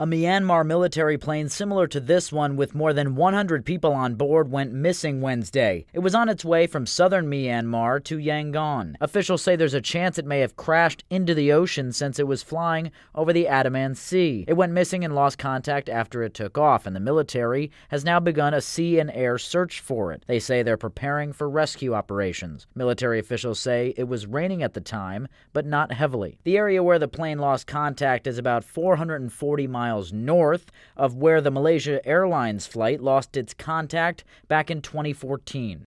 A Myanmar military plane similar to this one with more than 100 people on board went missing Wednesday. It was on its way from southern Myanmar to Yangon. Officials say there's a chance it may have crashed into the ocean since it was flying over the Adaman Sea. It went missing and lost contact after it took off, and the military has now begun a sea and air search for it. They say they're preparing for rescue operations. Military officials say it was raining at the time, but not heavily. The area where the plane lost contact is about 440 miles miles north of where the Malaysia Airlines flight lost its contact back in 2014.